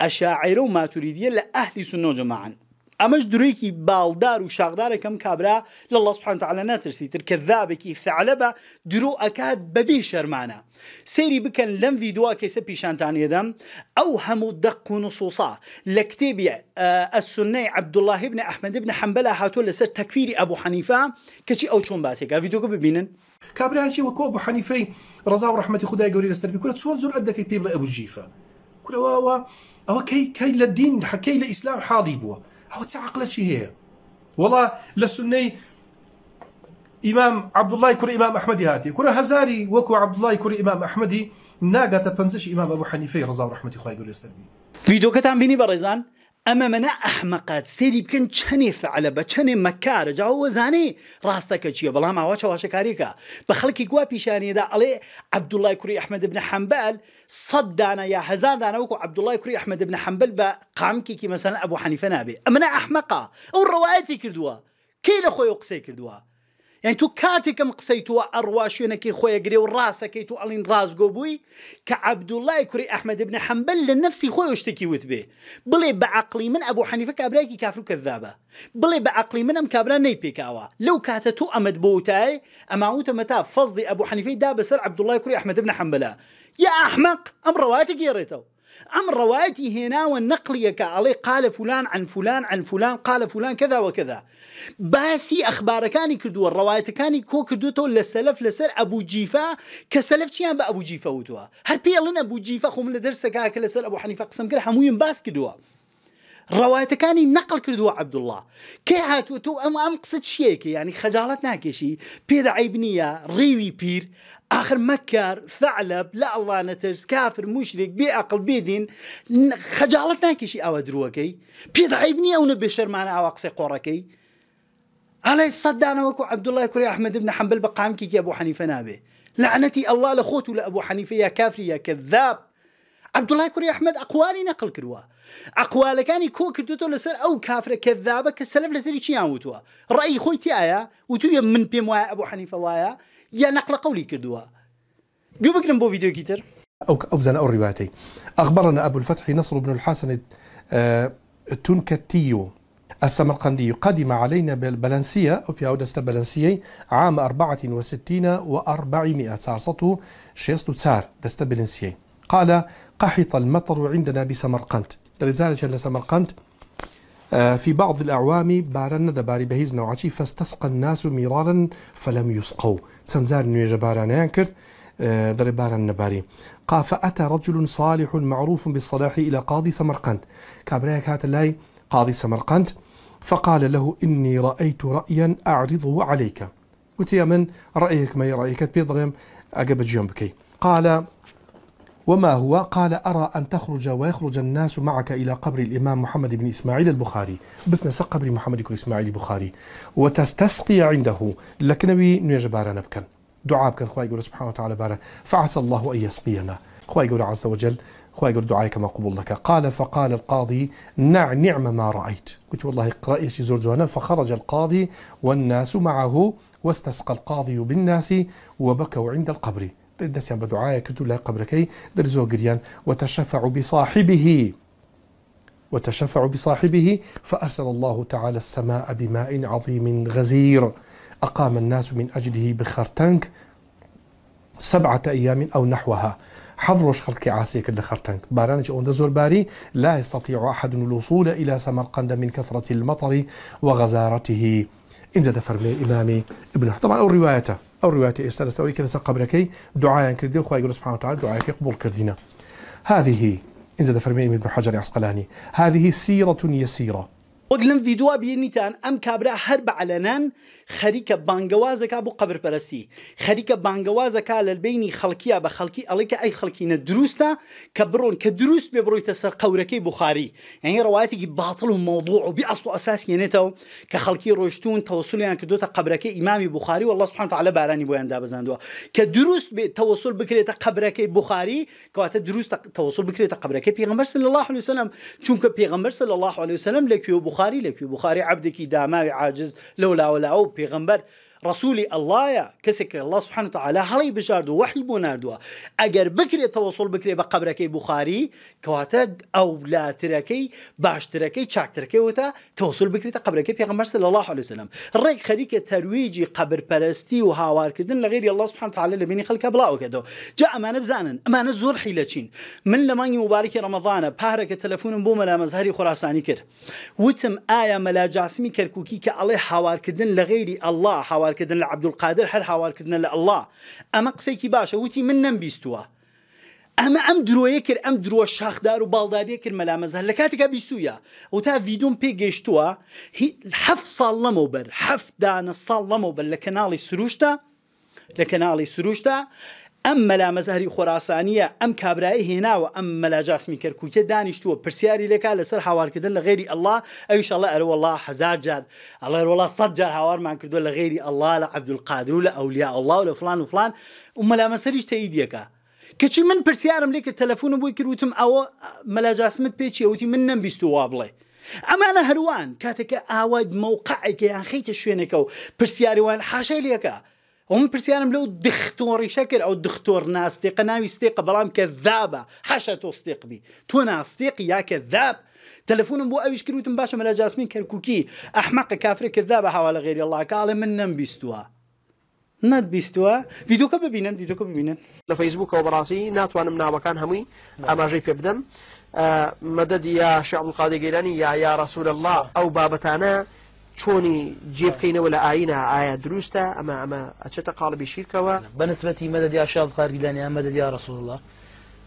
اشاعر ما لە لاهلي سنه جەماعان امش دريكي بالدار وشاغدار كم كابرا لله سبحانه وتعالى ناترسي كي ثعلبة درو اكاد ببي شرمانا سيري بكن لم فيدوا كي سبي تاني دم او همو دق نصوصا لكتيب السني عبد الله بن احمد بن حنبله هاتول لسر تكفير ابو حنيفه كشي او تشون باسيكا فيديو ببينن كابرا هاتي وكو ابو حنيفه رضا ورحمه خدا يقولي لسر بكل تسول زول ادك بيبل ابو جيفه كل واوا او كي كي للدين حكي لاسلام حاضي بوه عاوتاني شي هي والله امام عبد الله عبدوڵای امام احمدي هاتي هاتی هزاري وكو عبد الله کوری امام احمدي ناقه تنزش امام ابو حنيفه رضى الله رحمه خی يقول يسلمي فيديو بینی بيني ڕێزان اما ئەمە منە ئەحمەقات سێری بکەن چەنێ جا بە چەنێ مەکارە جاوە زانێ ڕاستەکە ما بەڵام واشا چاواشەکاریکە بە خەڵکی گوا علي عبد الله كري احمد بن حنبل صد دانا یا هزار دانا وەکو عبدوڵای کوری احمد بن حنبل با قام مەسەن ئەبوو حەنیفە نابێ ئەمەە ئەحمەقا ئەو ڕەوایەتی رواياتي کێ لە خۆی و قسەی کردووە يعني تو كاتك مقسيتو ارواش انا كي خويا قريو راسك كي تو الين راس قوبوي كعبد الله كري احمد بن حنبل لنفسي خويا اشتكي به بلي بعقلي من ابو حنيفه كابريكي كافر كذابه بلي بعقلي من ام كابرا نيبيكاوا لو كاتتو امد بوتاي اما اوت متى فصدي ابو حنيفه دابا بسر عبد الله كري احمد بن حنبل يا احمق ام رواتك يا ريتو أم روايتي هنا والنقلية كعلي قال فلان عن فلان عن فلان قال فلان كذا وكذا باسي أخبار كاني كدو الرواية كاني كو كدو تو لسلف لسر أبو جيفة كسلف تيان بأبو جيفة وتوها هر بيلن أبو جيفة من لدرسك هكذا لسر أبو حنيفة قسم كر حموين باس كدوها روايت كاني نقل كردو عبد الله كي هاتو تو ام ام قصد شيكي يعني كي ناكشي بيد عيبنيه ريوي بير اخر مكر ثعلب لا الله نترس كافر مشرك بعقل بيدين كي ناكشي او دروكي بيد عيبنيه ون بشر معنا او قصي كي علي الصد أنا وكو عبد الله كوري احمد بن حنبل بقام كي كي ابو حنيفه نابه لعنتي الله لخوتو لابو حنيفه يا كافر يا كذاب عبد الله كوري احمد أقوالي نقل كرواه ئەقوالەکانی کۆ کردوتۆ لسر او كافر كذابه كسلف لسري شي چیان راي ڕێی خۆی تایە آية، وتوە من بيم ابو حنيفه وايا يا نقل قولي قولی کردووە گو بو فيديو كيتر أو أوزن أو روايتي أخبرنا أبو الفتح نصر بن الحسن آه، التونكتيو السمرقندي قدم علينا بالبلنسية أو في عودة بلنسية عام 64 و 400 صارصته شيستو تسار دست بلنسية قال قحط المطر عندنا بسمرقند لەزانێکە لە سەمەرقند في بعض الأعوام بارن ذا باري بهيز نوعاتي فاستسقى الناس مرارا فلم يسقوا تنزال نويج بارانيان ينكرت آه، دري باران نباري قاف أتى رجل صالح معروف بالصلاح إلى قاضي سمرقند كابرايك هات اللاي قاضي سمرقند فقال له إني رأيت رأيا أعرضه عليك وتي من رأيك ما رأيك تبيضرم أقبل جيوم بكي قال وما هو قال أرى أن تخرج ويخرج الناس معك إلى قبر الإمام محمد بن إسماعيل البخاري بس نسق قبر محمد بن إسماعيل البخاري وتستسقي عنده نبي نجبار نبكا دعاء بك خواهي قول سبحانه وتعالى بارا فعسى الله أن يسقينا خواهي قول عز وجل خواهي قول دعائك ما قبول لك قال فقال القاضي نع نعم ما رأيت قلت والله اقرأ شي زور جوانا فخرج القاضي والناس معه واستسقى القاضي بالناس وبكوا عند القبر دەستیان يعني بدعاية کرد لا لای قبرەکەی دەرزۆ گریان بصاحبه وتشفع بصاحبه فأرسل الله تعالى السماء بماء عظيم غزير أقام الناس من أجله بخرتنك سبعة أيام أو نحوها حضرش خلق عاسية كل خرتنك بارانج أون زور باري لا يستطيع أحد الوصول إلى سمرقند من كثرة المطر وغزارته إن زاد فرمي إمامي ابن طبعا أو روايته او روايات روايه استرسوي إيه، كنسا قبركي دعاء كردي وخا يقول سبحانه وتعالى دعائك يقبل كردينا هذه انزل زاد فرمي ابن حجر عسقلاني هذه سيرة يسيرة خۆت لەم ڤیددیوا بینیتان ئەم کابرا هەر بە علەنان خەریکە بانگەوازەکە بۆ قبرپەرستی خەریکە بانگەوازەکە لە بینی خەڵکیە بە خەڵکی ئەڵێکە ئەی خەڵکینە دروستە کە بڕۆن کە دروست بێ بڕۆیتە سەر قورەکەی بخاری یعنی ڕواەتێکی باڵ و مەوضوع و بئست و ئەساس هێنێتەوە کە خەڵکی ڕۆشتون تەوسلیان کە دوتە قبرەکەی ئیمامی بخاری و الله سبحانه تعالی بارانی بۆیاندا بزاندووە کە دروست بێت تەوسل بکرێتە قبرەکەی بخاری کەواتە دروست تەوسل بکرێتە قبرەکەی پێغمبەر صلی الله عليه وسلم چونکە پێغمبەر صلی الله عليه وسلم لەکوێ بخاری بخاری لەکوێ بخاري عبدك داماوی عاجز لولا ولا او بيغمبر رسول الله يا كسك الله سبحانه وتعالى تعالی هەڵی بژاردو وحی بكري نردووە ئەگەر بکرێت تەوەسڵ بکرێ بە قبرەکەی تركي کەواتە تركي باشترەکەی چاکترەکەی وتە تەوسل بكري قبرەکەی پێغمبەر صلى الله عليه وسلم ڕێک خەریکە ترويجي قبر و هاوارکردن كدن لغير الله سبحانه وتعالى لبيني خلق خەڵکە كدو جا ئەمانە بزانن ئەمانە زۆر حیلەچین من لماني مبارك رمضان ڕەمەضانە تلفون بو بۆ مەلا خراساني كر وتم آية مەلا جاسمی کەرکووکی کە ئەڵێ هاوارکردن الله هاوار هاوارکردن لە عبدولقادر هەر هاوارکردنە لە ئەله ئەمە قسێکی باشە وتی من نەمبیستووە ئەمە ئەم درۆیە کرد ئەم درۆ شاخدار و باڵداریە کرد يكر ملامز هل كاتك ئەو تا ڤیددیوم پێ گەیشتووە هەف ساڵ لەمەوە بەر هەفت دانە ساڵ لەمەوە بەر لە کەناڵی ئەم مەلا مەزهری خۆراسانیە ئەم کابرایی هێناوە ئەم مەلا جاسمی کەرکووکە دانیشتووە پرسیاری لەکا لەسەر هاوارکردن لە غێری ئەله ئەویشەڵە ئەروەله هزار جار ئەڵێوەڵا سەد جار هاوارمان کردووە لە غێری ئەله لە عبدولقادر و لە ئەولیا ئەله و لە فلان و فلان و مەلا مەسەریش تەیدیەکە کەچی من پرسیارم لێ کرد تەلەفۆنم بۆی کردوتم ئەوە مەلا جاسمت پێچی ئەوتی من نەم بیست وا بڵێ. ئەمانە هەروان کاتێکە ئاواد مەوقعێکی یان خەیتە شوێنەکە و پرسیاریوان حاشەی لەکە. هم برسيانم لو دختوري شكل او دختور ناستيق ناوي برام بلام كذابة حشتو استيق بي تو ناستيق يا كذاب تلفون بو اويش كروتم باشا ملا جاسمين كركوكي احمق كافر كذابة حوالا غير الله قال من نم بيستوا نات بيستوا فيديوك ببينن فيديوك ببينن لفيسبوك وبراسي ناتوانم ناوكان همي اما جي بيبدن آه، مدد يا شعب القاضي قيلاني يا يا رسول الله او بابتانا چۆنی جێبکەینەوە آه. لە ئاینە ئایا دروستە ئەمە ئەمە ئەچێتە قالبی شیرکەوە بەنسبەتی مەدە دیاشا خارگیلانی ئەمەدە دیا ڕسوڵله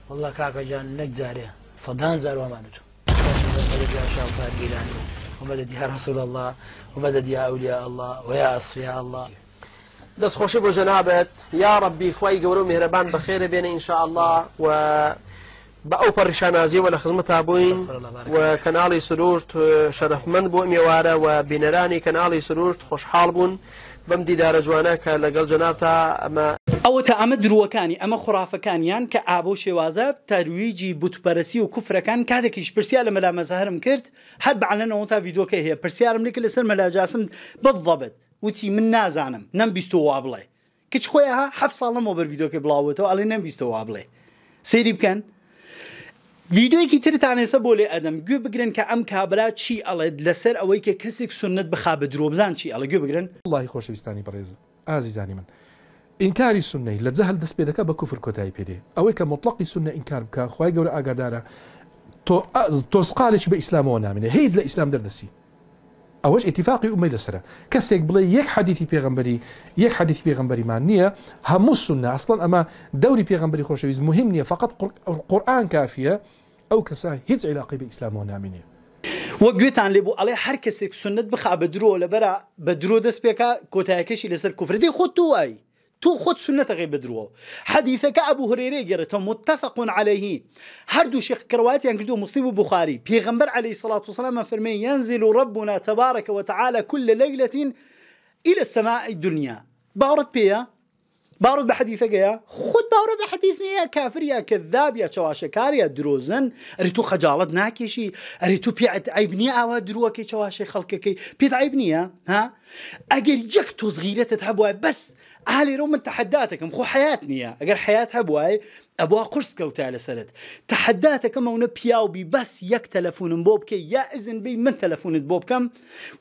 والله کاکەجان نەکجارێ سەدان زاروامانوت خارگیلانی ومەدە دیها ڕسول الله ومەدە دیا ئەولیا الله ویا ئەسفیا الله دەستخۆشی بۆ جەنابەت یا ڕبی خی گەورە و مهرەبان بەخێرە بێنە ئینشاء الله و بە ئەو پەڕیشانازیەوە لە خزمەتا بووین و کەناڵی سروشت شەرفمەند بۆ ئێوارە و بینەرانی کەناڵی سروشت خۆشحاڵ بوون بەم دیدارە جوانە کە لەگەڵ جەنابتا ئەمە ئەوە تا ئەمە درووەکانی ئەمە خۆرافەکانیان کە ئابۆ شێوازە تەرویجی بوتپەرسی و کوفرەکان کاتێکیش پرسیار لە مەلا مەزهرم کرد هەر بەعلەنەوە تا ڤیددیوکە هەیە پرسیارم لکە لەسەر مەلاجاسم بەضەبت وتی من نازانم نەم بیستەوە بڵێ کچ خۆیها هەف ساڵەمەوە بەرڤیددیوکە بڵاوەتەوە ئەڵێ نەم بیستەوە بڵێ سری بکەن؟ ویددیوەکی ترتان هێسە بۆ لێ ئەدەم گوێ بگرن کە ئەم کابرا چی ئەڵێت لەسەر ئەوەی کە کەسێک سنت بخا بە درۆبزان چی ئەڵە گوێ بگرن وڵی خۆشەویستانی بەڕێز ئازیزانی من. ئینکاری سنەی لە جەهل دەست پێ دەکە بە کوفر کۆتایی پێدێ ئەوەی کە مطلقی سنە ئینکار بکە خی گەورە ئاگادارە تۆسقالێکی بە ئیسلامەوە نامێنێ هیچ لە ئیسلام دەردەسی اوج اتفاق امي لسرا كسيك بلا يك حديثي بيغمبري يك حديثي بيغمبري ما نيه هم السنه اصلا اما دوري بيغمبري خوشويز مهم نيه فقط القران كافيه او كسا هيت علاقه باسلام ونامني وجوتان لبو علي هر كسيك سنه بخا بدرو ولا برا بدرو دس بيكا كوتاكشي لسر كفر دي خطو اي تو خود سنت غير بدرو حديثك ابو هريره جرت متفق عليه هردو شيخ كرواتي يعني كدو مسلم بخاري بيغمبر عليه الصلاه والسلام فرمي ينزل ربنا تبارك وتعالى كل ليله الى السماء الدنيا بارد بيا بارد بحديثك يا خود بارد بحديثنا يا كافر يا كذاب يا شواشكار يا دروزن اريتو خجالت ناكيشي اريتو بيعت عيبني او دروكي شواشي خلقكي بيت عيبني ها اجل يكتو صغيرة تتحبوا بس اهلي رو من تحداتك مخو حياتني يا نییە حياتها بواي هەبواای قرص كوتا کەوتا لەسرت تحداتەکەمەونە پیاوبی بەس یەک تەلەفونم بۆ بکە یا ئەزن بی من تەلەفونت بۆ بکەم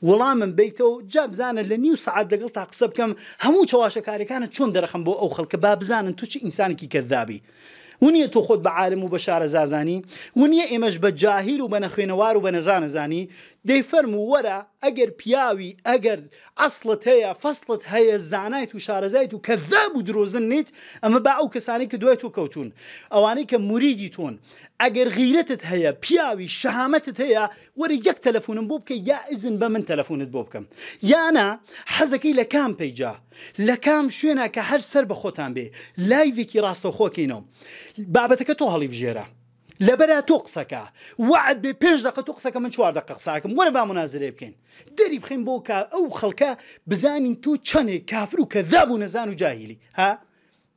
وەڵامم بیتەوە جا بزانە لە نیو سعات لەگەڵ تا قسە بکەم هەموو چاواشە کارەکانە چۆن دەرەخم بۆ ئەو خەڵکە با بزانن تو چی ئینسانێکی کەذابی. ونیە تۆ خۆت بە عالم و بە شارە زازانی ونیە ئێمەش بە و بە و بە نەزانەزانی دەی فەرم و وەرە ئەگەر پیاوی ئەگەر ئەسڵت هەیە فەسڵت هەیە زانایت و شارەزایت و کەذاب و درۆزن نیت ئەمە با ئەو کەسانی کە دوای تۆ کەوتون ئەوانەی کە موریدی تۆن ئەگەر غیرەتت هەیە پیاوی شەهامەتت هەیە وەرە یەک تەلەفونم بۆ بکە یا ئزن بە من تەلەفونت بۆ بکەم یانە حەزەکەی لە کام پیجا لە کام شوێنە کە هەر سەر بە خۆتان بێ لایڤێکی ڕاستەخۆکەینەوە بابەتەکە تۆ هەڵی بژێرە لبرا تۆ وعد بي پێش دقه تۆ من شوار دقة قساکەم وەرە با مناظره بکەین ديري بخين بوكا او خلكا بزاني تو تشاني كافر وكذاب ونزان وجاهلي ها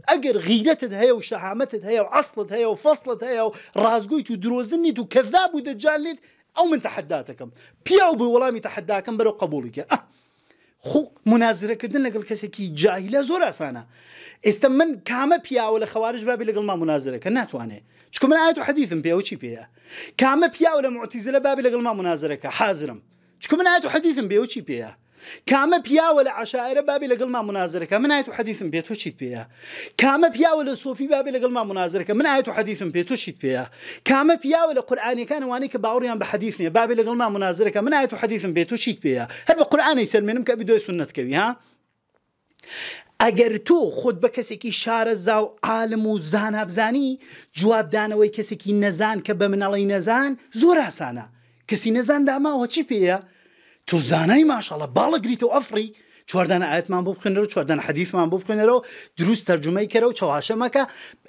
اگر غیرەتت هەیە و شەحامەتت هەیە و وفصلت هەیە و فەصلت هەیە و ڕازگویت و درۆزنیت من تحداتكم پیا و بە وەڵامی تەحداکەم بەرەو خو مناظره کردن لگل کسی کی جاهیلە زور آسانه است من کامە پیا ول خوارج بابی لگل ما مناظره کن نه تو آنها چکو من عیت و حدیثم پیا و چی پیا کامە پیا ول معتزله بابی لگل ما مناظره که حاضرم چکو من عیت و حدیثم پیا و چی پیا کامە پیاوە لە عشاعرە بابی لەگەڵ ما منازرەکە من ئاەت و حەدیثم پێ تۆ چیت پێە کامە پیاوە لە سۆفی بابی لەگەڵ ما منازرەکە من ئاەت و حەدیثم پێ تۆ چیت پێە کامە پیاوە لە قورآانەکان وانەی کە باوریان بە حەدیث نیە بابی لەگەڵ ما منازرەکە من ئاەت و حەدیثم پێ تۆ چیت پێە هەر بە قورآانەی سەرمێنم کە بدۆی سنتکەوی ها ئەگەر تۆ خۆت بە کەسێکی شارەزا و عالم و زانابزانی جوابدانەوەی کەسێکی نەزان کە بە منەڵی نەزان زۆر ئاسانە کەسی نەزان داماوە چی پێەیە؟ تو زانای ماشاءڵە باڵە گریتە و ئەفری چواردانە ئاەتمان بۆ بخێنەوە چواردان حەدیثمان بۆ بخێنەرەوە دروست تەرجمەی کەرە و چاواشە مەکە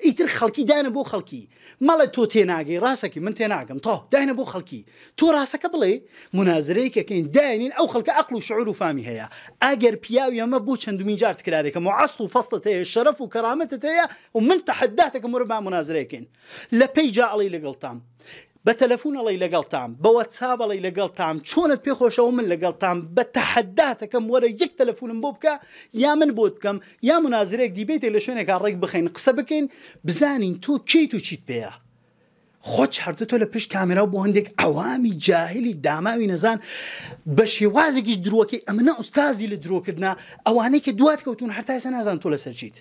ئیتر خەڵکی داینە بۆ خەڵکی مەڵە تۆ تێناگەی ڕاستێکی من تێناگەم تا داینە بۆ خەڵکی تۆ ڕاستەکە بڵێ منازرەیەکەکەین داینین ئەو خەڵکە عقل و شعور و فامی هەیە ئاگەر پیاویەمە بۆ چەندمین جار تکرارێکم و عست و فەستت هەیە شەرف و کەرامەتت هەیە و من تەحداتەکە مرە با منازرەیەکەین لە پێی جاڵی لەگەڵتام بە تەلەفون ئەڵی لەگەڵ تام بەوە چا بەڵی لەگەڵ تام چۆنت پێخۆشەوە من لەگەڵ تام بە تەحداتەکەم وەرە یەک تەلەفونم بۆ بکە یا من بۆ بکەم یا منازرێک دیبێتێ لە شوێنێکا ڕێک بخین قسە بکەین بزانین تۆ کیت و چیت پێەیە خۆچ هەردەۆ لە پشت کامرا بۆ هەندێک ئەوامی جاهلی داماوی نەزان بە شێوازێکیش درۆکی ئەمنە ئوستازی لە درۆکردنا ئەوانەیە کە دوات کەوتون هەرتاسە نازان تۆ لەسەرچیت.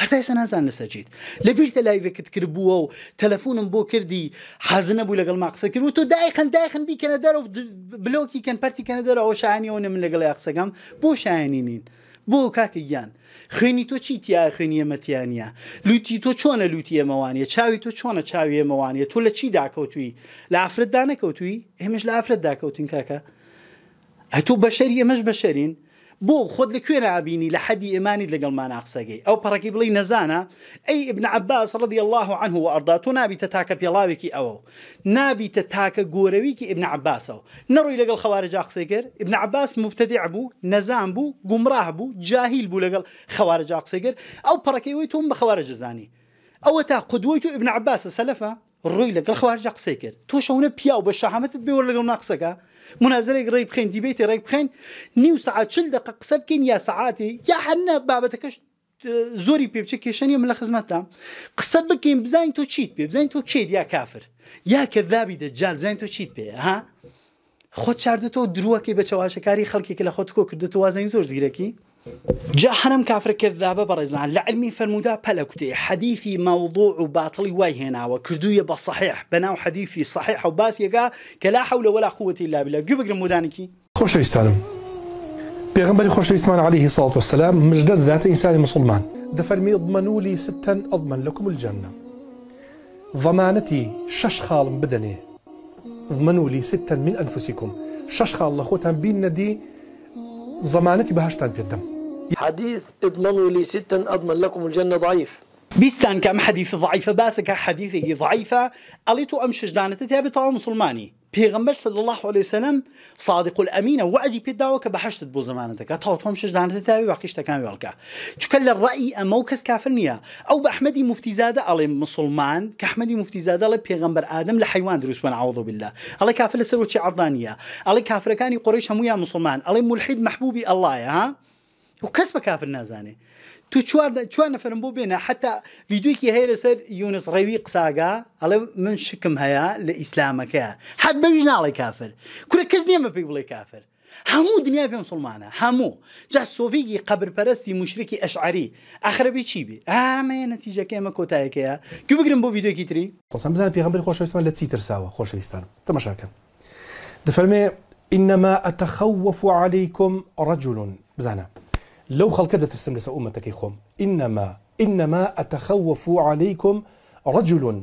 هەرتا ئێستا نازان لەسەرچیت لەبییر تە لایڤێکت کردبووە و تەلەفونم بۆ کردی حەزنە بوو لەگەڵ ماقسە کرد و تۆ دایخن دایخن بیکەنە دەرە و بلۆکی کەن پەرتی کەنە دەرەوە شایانیەوە من لەگەڵ یاقسەکەم بۆ شایانی نین. بۆ کاکە گیان خوێنی تۆ چی تیا خوێنی ئەمەتییانە لوتی تۆ چۆنە لوتی ئەمەوانە چاوی تۆ چۆنە چاوی ئەمەوانە تۆ لە چی داکەوتوی لە ئافرەتدا نەکەوتوی ئێمەش لە ئافرەت داکەوتین کاکە ئە تۆ بەشەری ئەمەش بەشەرین بو خود لكوين نابینی لحد إيماني لقل ما ناقسەگەی أو براكي بلي نزانا أي ابن عباس رضي الله عنه وأرضاته نابي تتاكا بيلاويكي أو نابي تتاكا نابیتە ابن عباس أو نروي لقل خوارج خەوارە ابن عباس مبتدع بو نزان بو قمراه بو جاهيل بو لقل خوارج جاقسێگر أو براكي ويتهم بخوارج زاني أو تا قدويتو ابن عباس السلفة ڕووی لەگەڵ خوارجە قسەی کرد تۆ شەونە پیا و بە شەحامەتت بێوە لەگەڵ ناقسەکە منازەرێک ڕێی بخین دیبێتی ڕێی بخین نیو سعات چل دق قسە بکەین یا سعاتی یا هەنە بابەتەکەش زۆری پێ بچە کێشەنی من لە خزمەتە قسە بکەین بزانین تۆ چیت پێ بزانین تۆ کێت یا کافر یا کەذابی دەجار بزانین تۆ چیت پێ ها خۆت چاردەەوە درووەکی بە چاواشەکاری خەڵکێکی لە خۆت کۆ کردێت وازین زۆر زیرەکی حنم كافر كذابه برزان نعم، لعلمي فرمودا بلكتي حديثي موضوع وباطلي واي هنا وكردوية بصحيح بناو حديثي صحيح وباس يقا كلا حول ولا قوة إلا بالله جو بقرم مدانكي خوش ويستانم بيغنبري خوش ويستمان عليه الصلاة والسلام مجدد ذات إنسان مسلمان دفرمي اضمنوا لي ستا أضمن لكم الجنة ضمانتي شش خال بدني اضمنوا لي ستا من أنفسكم شش خال لخوتان بين ندي ضمانتي بهاشتان بيدم حديث اضمنوا لي ستا أضمن لكم الجنة ضعيف بيستان كم حديث ضعيفه باسك حەدیثێکی ضعیفە ئەڵی تو امشج شژدانەتە تیا بێتەوە مسلماني پێغمبەر صلی الله عليه وسلم صادق عجیب پیدا و که بحشت بود زمان دکا تا همش شژدانەتە تاوی باقی شتەکان تکان ول که ڕأی ئەمە و کەس کافر نییە ئەو بە مفتی زاده علی مسلمان کە مفتی زاده لە پیغمبر آدم لحیوان دروس دروستمان عوض بالله علی کافر چی وچی علی کافر کانی قریش هەمویان مسلمان علی ملحد محبوبی الله ها وكسب كاف النازاني يعني. تو چوار دا چوار نفرم بو بينا حتى فيديو كي هي لسر يونس رويق ساقا على من شكم هيا لإسلامة كيا حد بيج نالي كافر كورا كز نيما بيبولي كافر همو دنيا بهم سلمانا همو جا صوفيقي قبر پرستي مشركي أشعري آخر بي چي بي آه ما هي نتيجة كيا ما كوتا هي كيا كيو بگرم بو فيديو كي تري قصان بزان پیغمبر خوش ويستان لتسي ترساوا خوش ويستان تمشاكا دفرمي إنما أتخوف عليكم رجل بزانا لو خلق دترسم لسا أمتك خم إنما إنما أتخوف عليكم رجل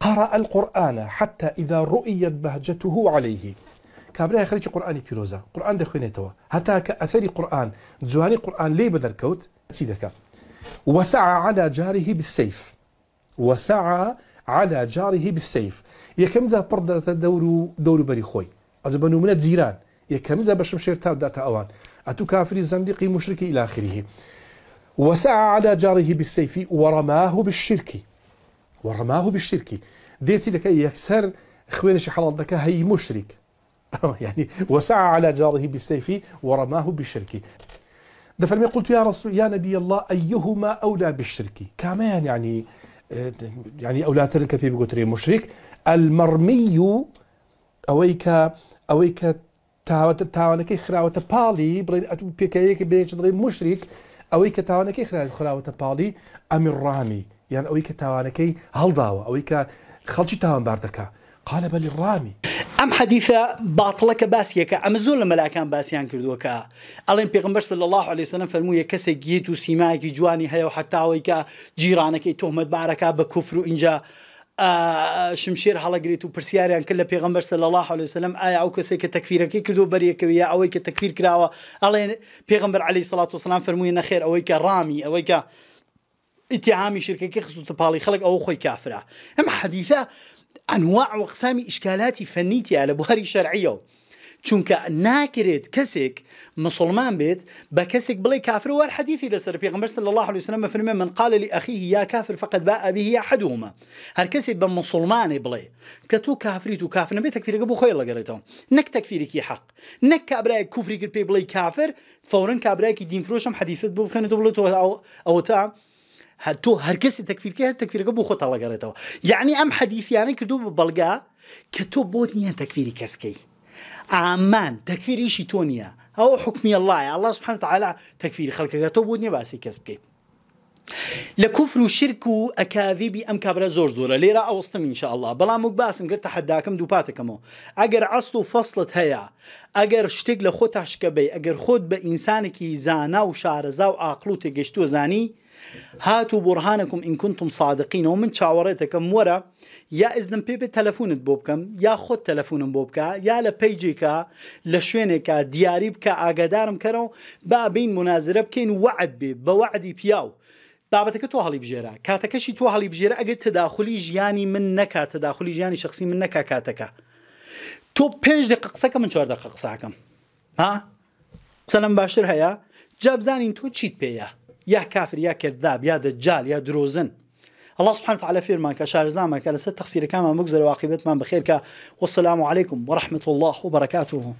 قرأ القرآن حتى إذا رؤيت بهجته عليه كابرا خليك قرآني بيروزا قرآن دخوينه توا حتى كأثري قرآن زواني قرآن لي بدر كوت سيدك وسعى على جاره بالسيف وسعى على جاره بالسيف يا كم ذا برد دور دور بري خوي أزبنو من الزيران كم ذا بشمشير تاب داتا أوان أتو كافر الزنديق مشرك إلى آخره وسعى على جاره بالسيف ورماه بالشرك ورماه بالشرك ديتي لك يكسر خوينش حلال دك هي مشرك يعني وسعى على جاره بالسيف ورماه بالشرك ده فلم قلت يا رسول يا نبي الله أيهما أولى بالشرك كمان يعني آه، يعني أولى ترك في بقتري مشرك المرمي أويك أويك تاوەتە تاوانەکەی خراوەتە پاڵی بڵێن ئەتو پێکەیەکە بێت دڵێ مشریک ئەوەی کە تاوانەکەی خراوە خراوەتە پاڵی ئەمیر ڕامی یان ئەوەی کە تاوانەکەی هەڵداوە ئەوەی کە خەڵکی تاوانبار دەکە قالە بە لڕامی. ئەم حەدیثە باڵەکە باسیەکە ئەمە زۆر لە مەلاکان باسییان کردووەکە ئەڵێن پێغمبەر لە الله عليهسەن فەرموویە کەسێک گیت و سیمایەکی جوانی هەیە و حتاوەیکە جیرانەکەی تۆمەت بارەکە بە کوفر و اینجا شمشير هەڵەگریت و پرسیاریان کرد لە پێغمبەر سە الله عليه وسلم ئایا ئەو کەسێک کە تەکفیرەکەی کردو بەریەکەوی یا ئەوەی کە تەکفیر کراوە ئەڵێ پێغمبەر علی سڵات وسلام فرمووی نەخێر ئەوەی کە ڕامی ئەوەی کە اتهامي شركه خصوصا طبالي خلق او خوي كافره هم حديثه انواع واقسام اشكالات فنيه على بهاري شرعيه چونکە ناکرێت کەسێک مسلمان بيت بە کەسێک كافر کافر وەر حەدیثی لەسەر پێغمبەر صلی الله عليه وسلم فرمێ من قال لأخيه يا كافر فقد باء به أحدهما هەر کەسێک بە مسلمانێ بڵێ کە تۆ کافریت و کافر نەبێت تەکفیرەکە بۆ نك لەگەڕێتەوە نەک تەکفیرێکی حەق نەک کابرایە کوفری کرد پێی بڵێ کافر فورن کابراایکی دینفرۆشم حەدیثت بۆ بخێنێتەوە بڵێت أو تا تۆ هەرکەسی تەکفیرکە هەر تەکفیرەکە الله خۆتە لەگەڕێتەوە یعنی ئەم حەدیثیانە کردو بە بەڵگا کە تۆ بۆت نییە تەکفیری آمان تكفيري شي تونيا أو حكمي الله يا الله سبحانه وتعالى تۆ خلقه قطب ودني باسي بکەیت لكفر وشرك و أم و زور ئەم کابرا زۆر زۆرە لێرە ئەوستم انشاءله بەڵام باسم گرتە حداکەم دوباتكمو أجر ئەست فصلت هيا أجر ئەگەر لخوت لە أجر خود بێ زانا وشارزا شارەزا و زاني هاتو بورهانەکم ئین کوتم سادقینەوە من چاوەڕێتەکەم وەرە یا ئزدم پێ بێت تەلەفونت بۆ بکەم یا خۆت تەلەفونم بۆ بکە یا لە پەیجێکە لە شوێنێکە دیاری بکە ئاگادارم کەرەوە با بین منازرە بکەین وعد بێ بە وعدی پیاو. بابەتەکە تۆ هەڵی بژێرە کاتەکەشی تۆ هەڵی بژێرە ئەگەر تداخلی ژیانی من نکات تداخلی ژیانی شخصی من نکا کاتەکە تۆ پێنج دقیق قسەکە من چوار دقیق قساکەم ها قسە لەم باشتر هەیە جا بزانین تۆ چیت پێەیە يا كافر يا كذاب يا دجال يا دروزن الله سبحانه وتعالى فرمان كشارزان ما كان ست تخسير كما مجزر من بخير والسلام عليكم ورحمة الله وبركاته